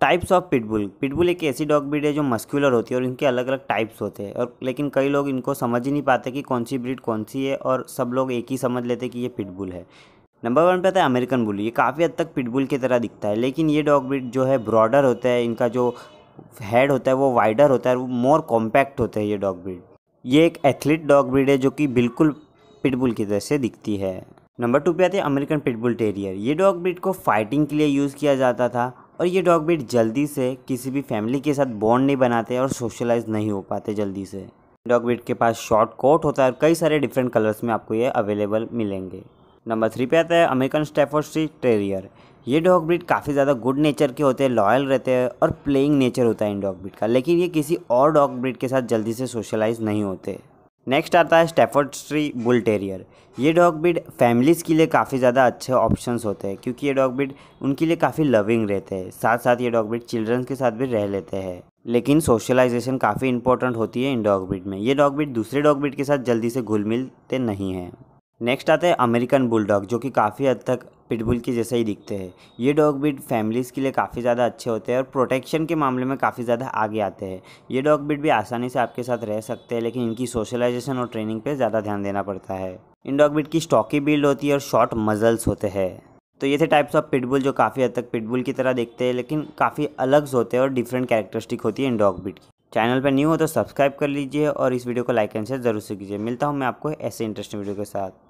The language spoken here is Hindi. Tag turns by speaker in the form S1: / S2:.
S1: टाइप्स ऑफ पिटबुल पिटबुल एक ऐसी डॉग ब्रीड है जो मस्कुलर होती है और इनके अलग अलग टाइप्स होते हैं और लेकिन कई लोग इनको समझ ही नहीं पाते कि कौन सी ब्रीड कौन सी है और सब लोग एक ही समझ लेते कि ये पिटबुल है नंबर वन पे आता है अमेरिकन बुल ये काफ़ी हद तक पिटबुल की तरह दिखता है लेकिन ये डॉग ब्रीड जो है ब्रॉडर होता है इनका जो हेड होता है वो वाइडर होता है वो मोर कॉम्पैक्ट होता है ये डॉग ब्रीड ये एक एथलीट डॉग ब्रीड है जो कि बिल्कुल पिटबुल की तरह से दिखती है नंबर टू पे आते हैं अमेरिकन पिटबुल टेरियर ये डॉग ब्रीड को फाइटिंग के लिए यूज़ किया जाता था और ये डॉग ब्रीड जल्दी से किसी भी फैमिली के साथ बॉन्ड नहीं बनाते और सोशलाइज नहीं हो पाते जल्दी से डॉग ब्रीड के पास शॉर्ट कोट होता है और कई सारे डिफरेंट कलर्स में आपको ये अवेलेबल मिलेंगे नंबर थ्री पे आता है अमेरिकन स्टेफोस्ट्री टेरियर ये डॉग ब्रीड काफ़ी ज़्यादा गुड नेचर के होते हैं लॉयल रहते हैं और प्लेइंग नेचर होता है इन डॉग ब्रीड का लेकिन ये किसी और डॉग ब्रीड के साथ जल्दी से सोशलाइज नहीं होते नेक्स्ट आता है स्टेफर्डस्ट्री बुल टेरियर ये डॉग ब्रीड फैमिलीज़ के लिए काफ़ी ज़्यादा अच्छे ऑप्शंस होते हैं क्योंकि ये डॉग ब्रीड उनके लिए काफ़ी लविंग रहते हैं साथ साथ ये डॉग ब्रीड चिल्ड्रंस के साथ भी रह लेते हैं लेकिन सोशलाइजेशन काफ़ी इंपॉर्टेंट होती है इन डॉग ब्रीड में ये डॉग ब्रीड दूसरे डॉग ब्रीड के साथ जल्दी से घुल मिलते नहीं हैं नेक्स्ट आते हैं अमेरिकन डॉग जो कि काफ़ी हद तक पिटबुल के जैसा ही दिखते हैं ये डॉग ब्रीड फैमिलीज़ के लिए काफ़ी ज़्यादा अच्छे होते हैं और प्रोटेक्शन के मामले में काफ़ी ज़्यादा आगे आते हैं ये डॉग ब्रीड भी आसानी से आपके साथ रह सकते हैं लेकिन इनकी सोशलाइजेशन और ट्रेनिंग पर ज़्यादा ध्यान देना पड़ता है इन डॉग ब्रीड की स्टॉकी बिल्ड होती है और शॉर्ट मजल्स होते हैं तो ये थे टाइप्स ऑफ पिटबुल जो काफ़ी हद तक पिटबुल की तरह देखते हैं लेकिन काफ़ी अलग होते हैं और डिफरेंट कैरेक्टरिस्टिक होती है इन डॉग बिट की चैनल पर न्यू हो तो सब्सक्राइब कर लीजिए और इस वीडियो को लाइक एंड शेयर जरूर से कीजिए मिलता हूँ मैं आपको ऐसे इंटरेस्टिंग वीडियो के साथ